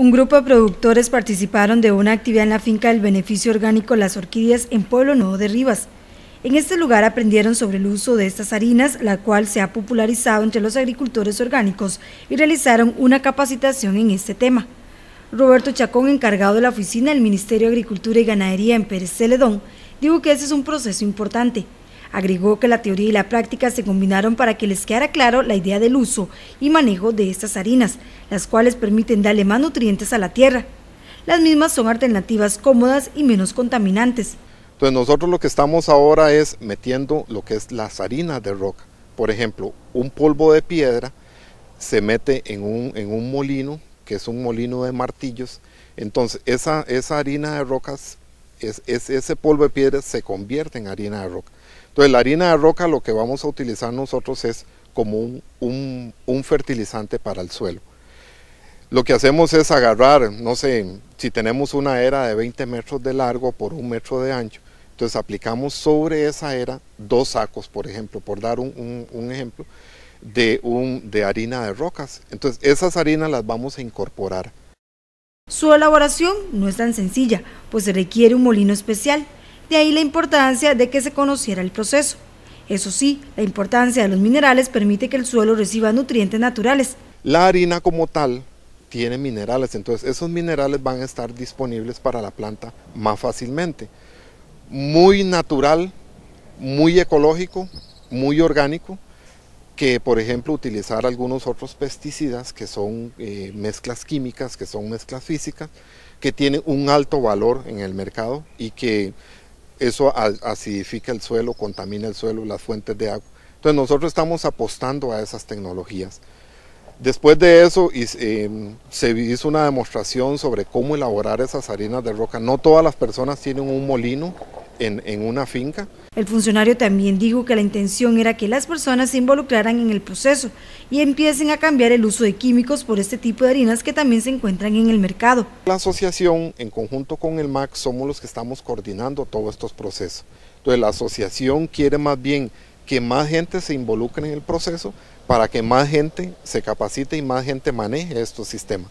Un grupo de productores participaron de una actividad en la finca del beneficio orgánico Las Orquídeas en Pueblo Nuevo de Rivas. En este lugar aprendieron sobre el uso de estas harinas, la cual se ha popularizado entre los agricultores orgánicos y realizaron una capacitación en este tema. Roberto Chacón, encargado de la oficina del Ministerio de Agricultura y Ganadería en Pérez Celedón, dijo que ese es un proceso importante, Agregó que la teoría y la práctica se combinaron para que les quedara claro la idea del uso y manejo de estas harinas, las cuales permiten darle más nutrientes a la tierra. Las mismas son alternativas cómodas y menos contaminantes. Entonces nosotros lo que estamos ahora es metiendo lo que es las harinas de roca. Por ejemplo, un polvo de piedra se mete en un, molino, que es un molino de martillos. Entonces esa, harina de rocas, ese polvo de piedra se convierte en harina de roca entonces la harina de roca lo que vamos a utilizar nosotros es como un, fertilizante para el suelo. Lo que hacemos es agarrar, no sé, si tenemos una era de 20 metros de largo por un metro de ancho, entonces aplicamos sobre esa era dos sacos, por ejemplo, por dar un, un ejemplo, de, un, de harina de rocas. Entonces esas harinas las vamos a incorporar. Su elaboración no es tan sencilla, pues se requiere un molino especial de ahí la importancia de que se conociera el proceso. Eso sí, la importancia de los minerales permite que el suelo reciba nutrientes naturales. La harina como tal tiene minerales, entonces esos minerales van a estar disponibles para la planta más fácilmente. Muy natural, muy ecológico, muy orgánico, que por ejemplo utilizar algunos otros pesticidas que son eh, mezclas químicas, que son mezclas físicas, que tienen un alto valor en el mercado y que eso acidifica el suelo, contamina el suelo, las fuentes de agua. Entonces nosotros estamos apostando a esas tecnologías. Después de eso em, se hizo una demostración sobre cómo elaborar esas harinas de roca. No todas las personas tienen un molino en, una finca. El funcionario también dijo que la intención era que las personas se involucraran en el proceso y empiecen a cambiar el uso de químicos por este tipo de harinas que también se encuentran en el mercado. La asociación, en conjunto con el MAC, somos los que estamos coordinando todos estos procesos. Entonces la asociación quiere más bien que más gente se involucre en el proceso para que más gente se capacite y más gente maneje estos sistemas.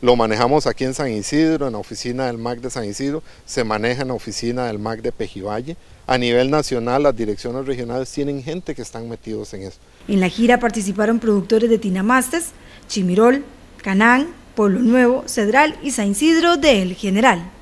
Lo manejamos aquí en San Isidro, en la oficina del MAC de San Isidro, se maneja en la oficina del MAC de Pejivalle. A nivel nacional, las direcciones regionales tienen gente que están metidos en eso. En la gira participaron productores de Tinamastes, Chimirol, Canán, Pueblo Nuevo, Cedral y San Isidro del General.